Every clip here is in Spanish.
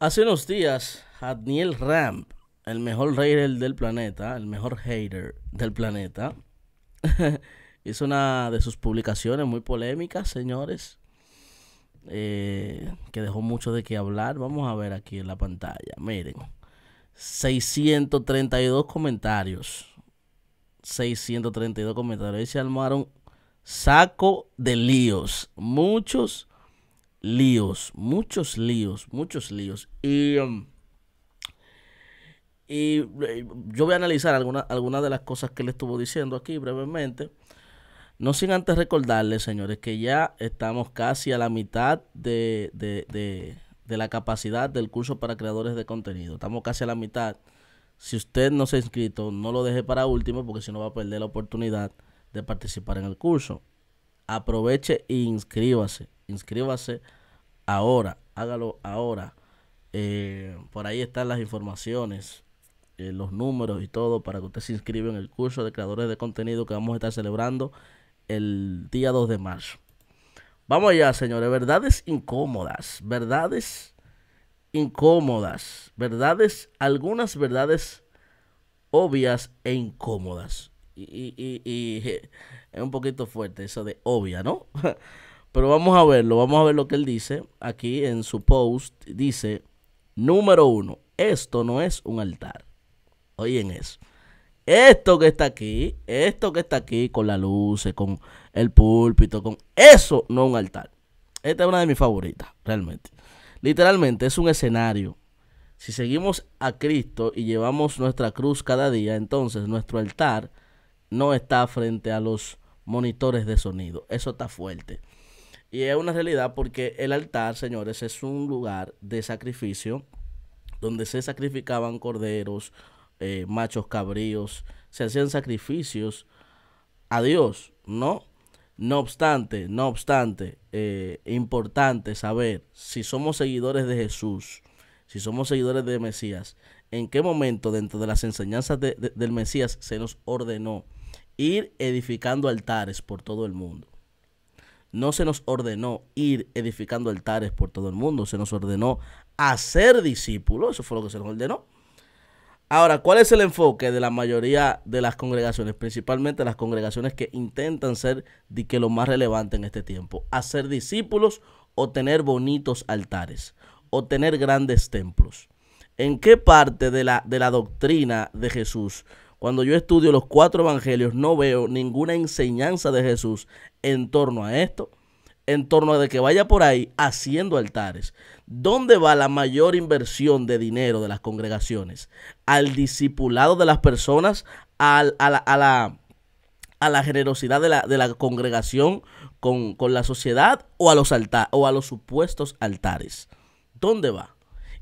Hace unos días, Adniel Ramp, el mejor raider del planeta, el mejor hater del planeta, hizo una de sus publicaciones muy polémicas, señores, eh, que dejó mucho de qué hablar. Vamos a ver aquí en la pantalla. Miren, 632 comentarios. 632 comentarios. Y se armaron saco de líos. Muchos líos, muchos líos, muchos líos. Y, um, eh, yo voy a analizar algunas alguna de las cosas que le estuvo diciendo aquí brevemente. No sin antes recordarles, señores, que ya estamos casi a la mitad de, de la capacidad del curso para creadores de contenido. Estamos casi a la mitad. Si usted no se ha inscrito, no lo deje para último porque si no va a perder la oportunidad de participar en el curso. Aproveche e inscríbase inscríbase ahora, hágalo ahora. Eh, por ahí están las informaciones, eh, los números y todo para que usted se inscriba en el curso de creadores de contenido que vamos a estar celebrando el día 2 de marzo. Vamos allá, señores. Verdades incómodas, verdades incómodas, verdades, algunas verdades obvias e incómodas. Y, y, y, y es un poquito fuerte eso de obvia, ¿no? Pero vamos a verlo, vamos a ver lo que él dice. Aquí en su post dice, número uno, esto no es un altar. Oigan eso. Esto que está aquí, esto que está aquí con las luces, con el púlpito, con eso no es un altar. Esta es una de mis favoritas, realmente. Literalmente es un escenario. Si seguimos a Cristo y llevamos nuestra cruz cada día, entonces nuestro altar no está frente a los monitores de sonido. Eso está fuerte. Y es una realidad porque el altar, señores, es un lugar de sacrificio donde se sacrificaban corderos, eh, machos cabríos, se hacían sacrificios a Dios, ¿no? No obstante, no obstante, eh, importante saber si somos seguidores de Jesús, si somos seguidores de Mesías, en qué momento dentro de las enseñanzas del Mesías se nos ordenó ir edificando altares por todo el mundo no se nos ordenó ir edificando altares por todo el mundo, se nos ordenó hacer discípulos, eso fue lo que se nos ordenó. Ahora, ¿cuál es el enfoque de la mayoría de las congregaciones, principalmente las congregaciones que intentan ser de que lo más relevante en este tiempo? Hacer discípulos o tener bonitos altares o tener grandes templos. ¿En qué parte de la, de la doctrina de Jesús cuando yo estudio los cuatro evangelios, no veo ninguna enseñanza de Jesús en torno a esto, en torno a de que vaya por ahí haciendo altares. ¿Dónde va la mayor inversión de dinero de las congregaciones? ¿Al discipulado de las personas? a, la, generosidad de la, congregación con, la sociedad? los, o a los supuestos altares? ¿Dónde va?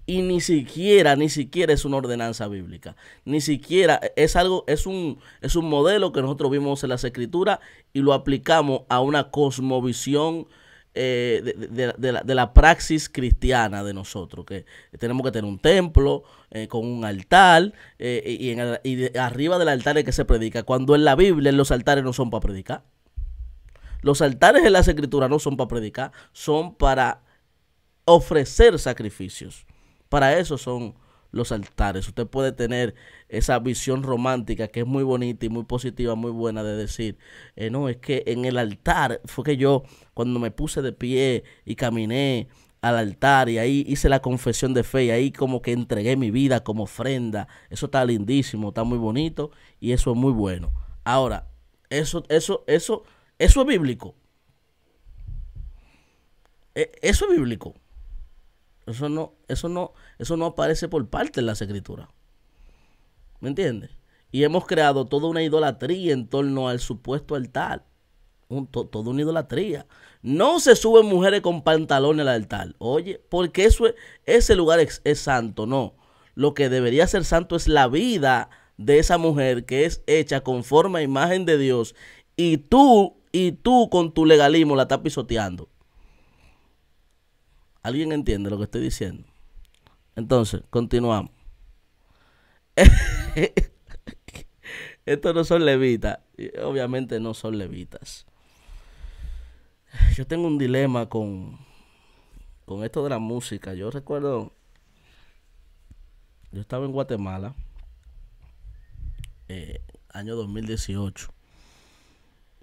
y ni siquiera, ni siquiera es una ordenanza bíblica, ni siquiera es algo, es un, es un modelo que nosotros vimos en las escrituras y lo aplicamos a una cosmovisión eh, de, la, praxis cristiana de nosotros, que tenemos que tener un templo eh, con un altar eh, y, en y arriba del altar es que se predica, cuando en la Biblia los altares no son para predicar. Los altares en las escrituras no son para predicar, son para ofrecer sacrificios. Para eso son los altares. Usted puede tener esa visión romántica que es muy bonita y muy positiva, muy buena de decir, eh, no, es que en el altar fue que yo cuando me puse de pie y caminé al altar y ahí hice la confesión de fe y ahí como que entregué mi vida como ofrenda. Eso está lindísimo, está muy bonito y eso es muy bueno. Ahora, eso, eso, eso, eso es bíblico. E, eso es bíblico. Eso no, eso no, eso no aparece por parte de las escrituras. ¿Me entiendes? Y hemos creado toda una idolatría en torno al supuesto altar. Un, toda una idolatría. No se suben mujeres con pantalones al altar. Oye, porque eso ese lugar es, es santo, no. Lo que debería ser santo es la vida de esa mujer que es hecha conforme a imagen de Dios. Y tú, y tú con tu legalismo la estás pisoteando. ¿Alguien entiende lo que estoy diciendo? Entonces, continuamos. Estos no son levitas. Obviamente no son levitas. Yo tengo un dilema con, con esto de la música. Yo recuerdo, yo estaba en Guatemala, eh, año 2018,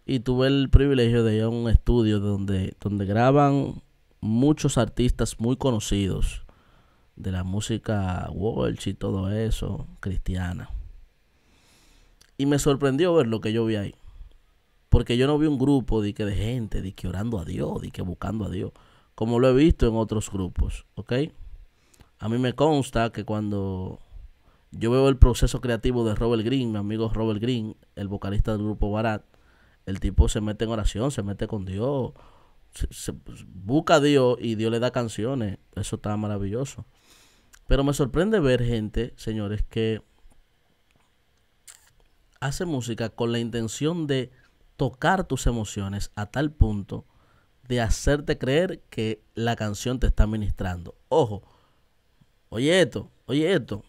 y tuve el privilegio de ir a un estudio donde, donde graban muchos artistas muy conocidos de la música Walsh y todo eso, cristiana. Y me sorprendió ver lo que yo vi ahí. Porque yo no vi un grupo de, que de gente, de que orando a Dios, de que buscando a Dios, como lo he visto en otros grupos, ¿ok? A mí me consta que cuando yo veo el proceso creativo de Robert Green, mi amigo Robert Green, el vocalista del grupo Barat, el tipo se mete en oración, se mete con Dios, se, busca a Dios y Dios le da canciones. Eso está maravilloso. Pero me sorprende ver gente, señores, que hace música con la intención de tocar tus emociones a tal punto de hacerte creer que la canción te está ministrando. Ojo, oye esto, oye esto.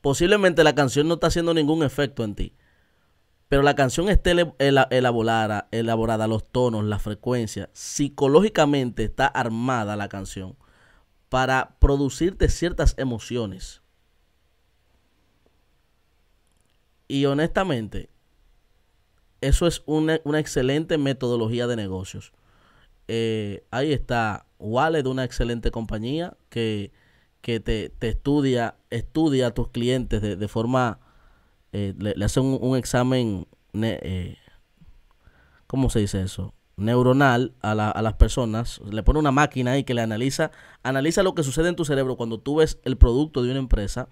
Posiblemente la canción no está haciendo ningún efecto en ti pero la canción esté elaborada, elaborada, los tonos, la frecuencia, psicológicamente está armada la canción para producirte ciertas emociones. Y honestamente, eso es una, excelente metodología de negocios. Eh, ahí está Wallet, de una excelente compañía que, te, estudia, estudia a tus clientes de, de forma eh, le, hacen un, examen, eh, ¿cómo se dice eso? Neuronal a, las personas, le pone una máquina ahí que le analiza, analiza lo que sucede en tu cerebro cuando tú ves el producto de una empresa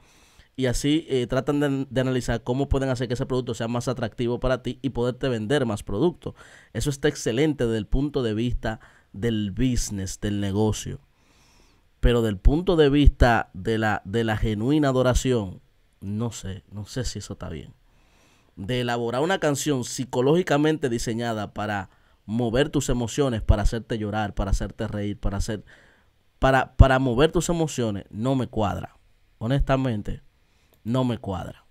y así eh, tratan de, analizar cómo pueden hacer que ese producto sea más atractivo para ti y poderte vender más productos. Eso está excelente desde el punto de vista del business, del negocio. Pero del punto de vista de la, de la genuina adoración, no sé, no sé si eso está bien. De elaborar una canción psicológicamente diseñada para mover tus emociones, para hacerte llorar, para hacerte reír, para hacer... Para, para mover tus emociones, no me cuadra. Honestamente, no me cuadra.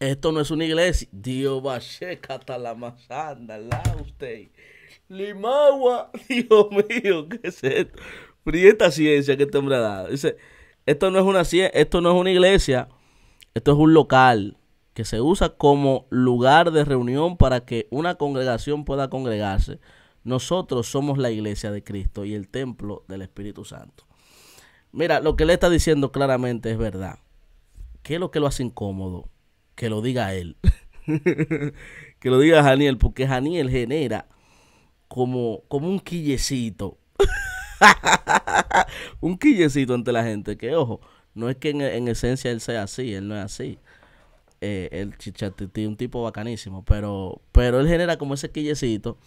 Esto no es una iglesia. Dios va hasta la masanda, la usted. Limagua, Dios mío, ¿qué es esto? Frieta ciencia que ha dado. Dice, esto no es una esto no es una iglesia. Esto es un local que se usa como lugar de reunión para que una congregación pueda congregarse. Nosotros somos la iglesia de Cristo y el templo del Espíritu Santo. Mira, lo que le está diciendo claramente es verdad. ¿Qué es lo que lo hace incómodo? Que lo diga él. que lo diga Janiel, porque Janiel genera como, como un quillecito. un quillecito ante la gente, que ojo, no es que en, esencia él sea así, él no es así. Eh, el Chichatiti, un tipo bacanísimo, pero, pero él genera como ese quillecito.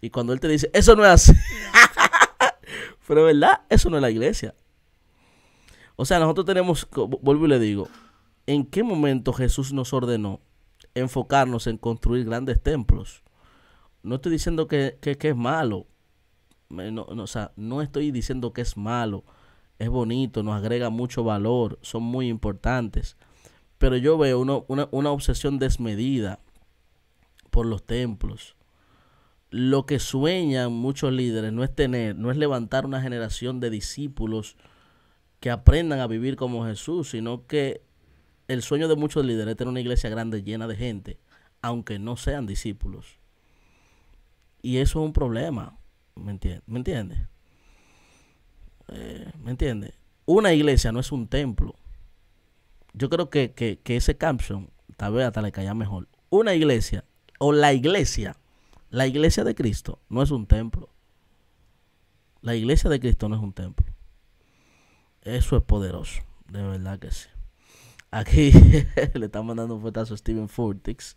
Y cuando él te dice, eso no es así. pero verdad, eso no es la iglesia. O sea, nosotros tenemos, vuelvo y le digo, ¿en qué momento Jesús nos ordenó enfocarnos en construir grandes templos? No estoy diciendo que, es malo. no, o sea, no estoy diciendo que es malo es bonito, nos agrega mucho valor, son muy importantes. Pero yo veo una, obsesión desmedida por los templos. Lo que sueñan muchos líderes no es tener, no es levantar una generación de discípulos que aprendan a vivir como Jesús, sino que el sueño de muchos líderes es tener una iglesia grande llena de gente, aunque no sean discípulos. Y eso es un problema, ¿me ¿Me entiendes? Eh, ¿Me entiendes? Una iglesia no es un templo. Yo creo que, ese caption tal vez hasta le caiga mejor. Una iglesia o la iglesia, la iglesia de Cristo no es un templo. La iglesia de Cristo no es un templo. Eso es poderoso, de verdad que sí. Aquí le está mandando un fuetazo a Steven Fortix.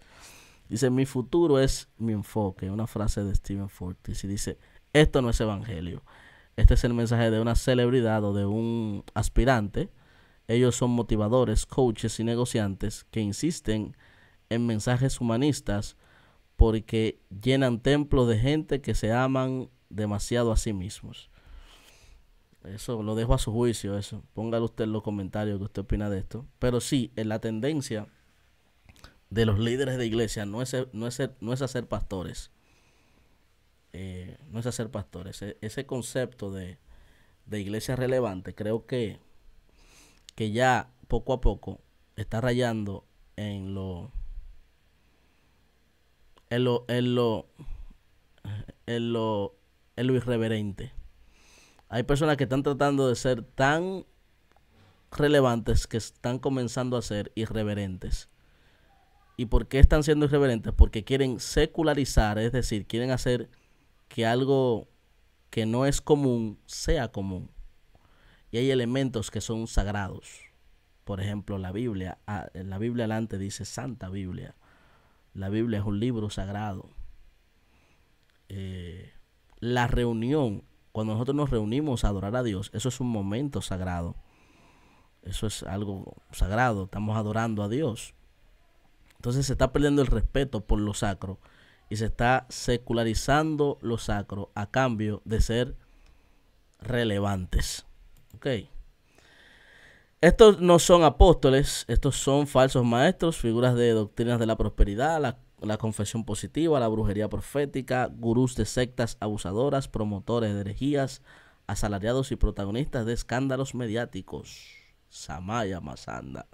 Dice, mi futuro es mi enfoque. Una frase de Steven Fortix. Y dice, esto no es evangelio este es el mensaje de una celebridad o de un aspirante. Ellos son motivadores, coaches y negociantes que insisten en mensajes humanistas porque llenan templos de gente que se aman demasiado a sí mismos. Eso lo dejo a su juicio, eso. Póngalo usted en los comentarios que usted opina de esto. Pero sí, es la tendencia de los líderes de iglesia no es, no no es hacer pastores eh, no es hacer pastores. E, ese, concepto de, iglesia relevante creo que, que ya poco a poco está rayando en lo... En lo, en lo, en lo, en lo irreverente. Hay personas que están tratando de ser tan relevantes que están comenzando a ser irreverentes. ¿Y por qué están siendo irreverentes? Porque quieren secularizar, es decir, quieren hacer que algo que no es común sea común. Y hay elementos que son sagrados. Por ejemplo, la Biblia. Ah, la Biblia adelante dice Santa Biblia. La Biblia es un libro sagrado. Eh, la reunión, cuando nosotros nos reunimos a adorar a Dios, eso es un momento sagrado. Eso es algo sagrado. Estamos adorando a Dios. Entonces se está perdiendo el respeto por lo sacro y se está secularizando lo sacro a cambio de ser relevantes. Ok. Estos no son apóstoles, estos son falsos maestros, figuras de doctrinas de la prosperidad, la, confesión positiva, la brujería profética, gurús de sectas abusadoras, promotores de herejías, asalariados y protagonistas de escándalos mediáticos. Samaya Mazanda.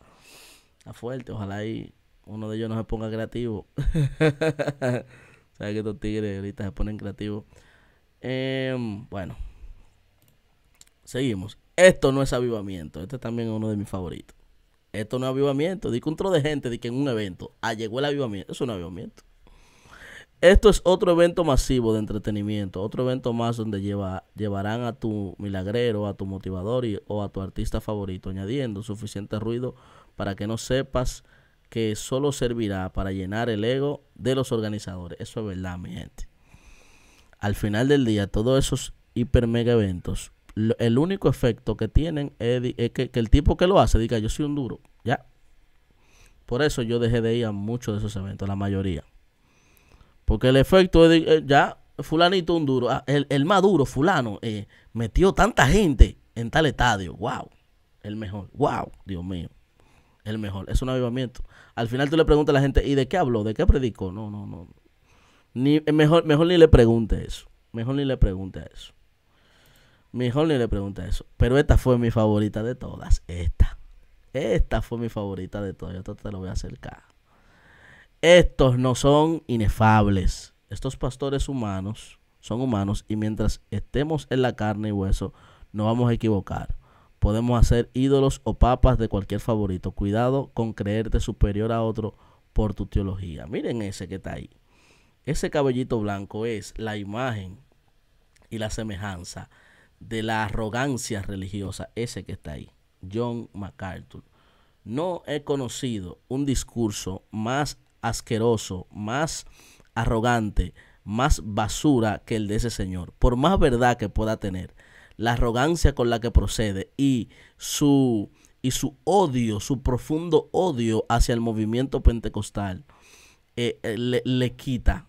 Está fuerte, ojalá y uno de ellos no se ponga creativo. Sabes que estos tigres ahorita se ponen creativos. Em, bueno, seguimos. Esto no es avivamiento. Este también es uno de mis favoritos. Esto no es avivamiento. Dice un tro de gente de que en un evento. Ah, llegó el avivamiento. Eso no es avivamiento. Esto es otro evento masivo de entretenimiento. Otro evento más donde llevarán a tu milagrero, a tu motivador o a tu artista favorito, añadiendo suficiente ruido para que no sepas que solo servirá para llenar el ego de los organizadores. Eso es verdad, mi gente. Al final del día, todos esos hiper mega eventos, el único efecto que tienen es, que, el tipo que lo hace diga, yo soy un duro, ya. Por eso yo dejé de ir a muchos de esos eventos, la mayoría. Porque el efecto es, eh, ya, fulanito un duro, ah, el, el, más duro, fulano, eh, metió tanta gente en tal estadio, wow, el mejor, wow, Dios mío mejor. Es un avivamiento. Al final tú le preguntas a la gente, ¿y de qué habló? ¿De qué predicó? No, no, no. Ni, eh, mejor, mejor ni le pregunte eso. Mejor ni le pregunte eso. Mejor ni le pregunte eso. Pero esta fue mi favorita de todas. Esta. Esta fue mi favorita de todas. Yo te lo voy a acercar. Estos no son inefables. Estos pastores humanos son humanos y mientras estemos en la carne y hueso, no vamos a equivocar. Podemos hacer ídolos o papas de cualquier favorito. Cuidado con creerte superior a otro por tu teología. Miren ese que está ahí. Ese cabellito blanco es la imagen y la semejanza de la arrogancia religiosa. Ese que está ahí. John MacArthur. No he conocido un discurso más asqueroso, más arrogante, más basura que el de ese señor, por más verdad que pueda tener la arrogancia con la que procede y su, y su odio, su profundo odio hacia el movimiento pentecostal, eh, eh, le, quita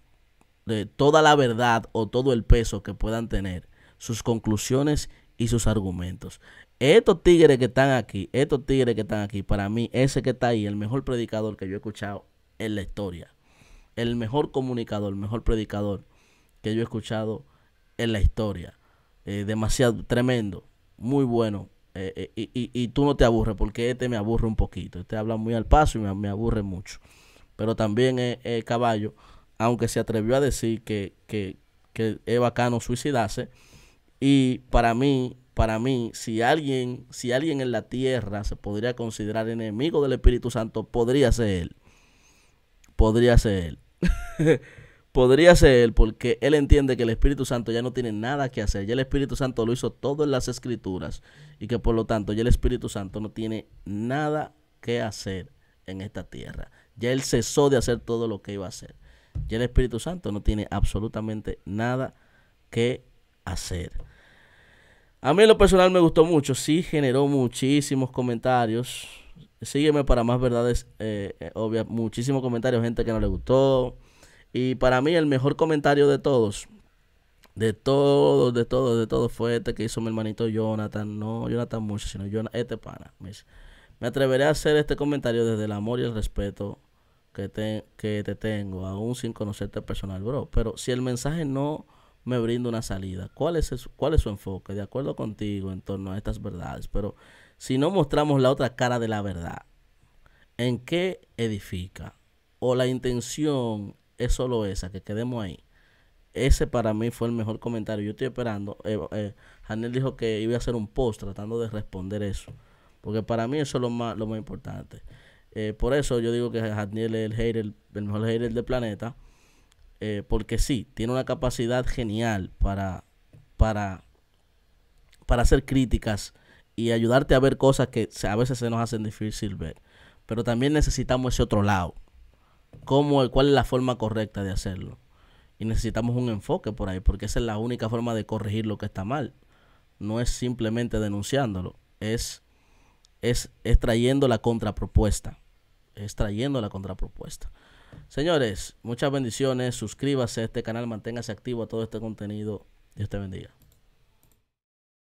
de eh, toda la verdad o todo el peso que puedan tener sus conclusiones y sus argumentos. Estos tigres que están aquí, estos tigres que están aquí, para mí, ese que está ahí, el mejor predicador que yo he escuchado en la historia, el mejor comunicador, el mejor predicador que yo he escuchado en la historia. Eh, demasiado tremendo, muy bueno. Eh, eh, y, y, tú no te aburres, porque este me aburre un poquito. Este habla muy al paso y me, aburre mucho. Pero también eh, Caballo, aunque se atrevió a decir que, que, que es bacano suicidarse, y para mí, para mí, si alguien, si alguien en la tierra se podría considerar enemigo del Espíritu Santo, podría ser él. Podría ser él. Podría ser porque él entiende que el Espíritu Santo ya no tiene nada que hacer. Ya el Espíritu Santo lo hizo todo en las escrituras y que por lo tanto ya el Espíritu Santo no tiene nada que hacer en esta tierra. Ya él cesó de hacer todo lo que iba a hacer. Ya el Espíritu Santo no tiene absolutamente nada que hacer. A mí en lo personal me gustó mucho, sí generó muchísimos comentarios. Sígueme para más verdades eh, eh obvias, muchísimos comentarios, gente que no le gustó, y para mí el mejor comentario de todos, de todos, de todos, de todos, fue este que hizo mi hermanito Jonathan, no Jonathan mucho, sino Jonathan, este pana. Me, atreveré a hacer este comentario desde el amor y el respeto que te, que te tengo, aún sin conocerte personal, bro. Pero si el mensaje no me brinda una salida, ¿cuál es, ¿cuál es su enfoque? De acuerdo contigo en torno a estas verdades, pero si no mostramos la otra cara de la verdad, ¿en qué edifica? O la intención es solo esa, que quedemos ahí. Ese para mí fue el mejor comentario. Yo estoy esperando. Eh, eh dijo que iba a hacer un post tratando de responder eso. Porque para mí eso es lo más, lo más importante. Eh, por eso yo digo que Janel es el, el, mejor hater del planeta. Eh, porque sí, tiene una capacidad genial para, para, para hacer críticas y ayudarte a ver cosas que a veces se nos hacen difícil ver. Pero también necesitamos ese otro lado cómo, cuál es la forma correcta de hacerlo. Y necesitamos un enfoque por ahí, porque esa es la única forma de corregir lo que está mal. No es simplemente denunciándolo, es, es, es trayendo la contrapropuesta. Es trayendo la contrapropuesta. Señores, muchas bendiciones. Suscríbase a este canal, manténgase activo a todo este contenido. Dios te bendiga.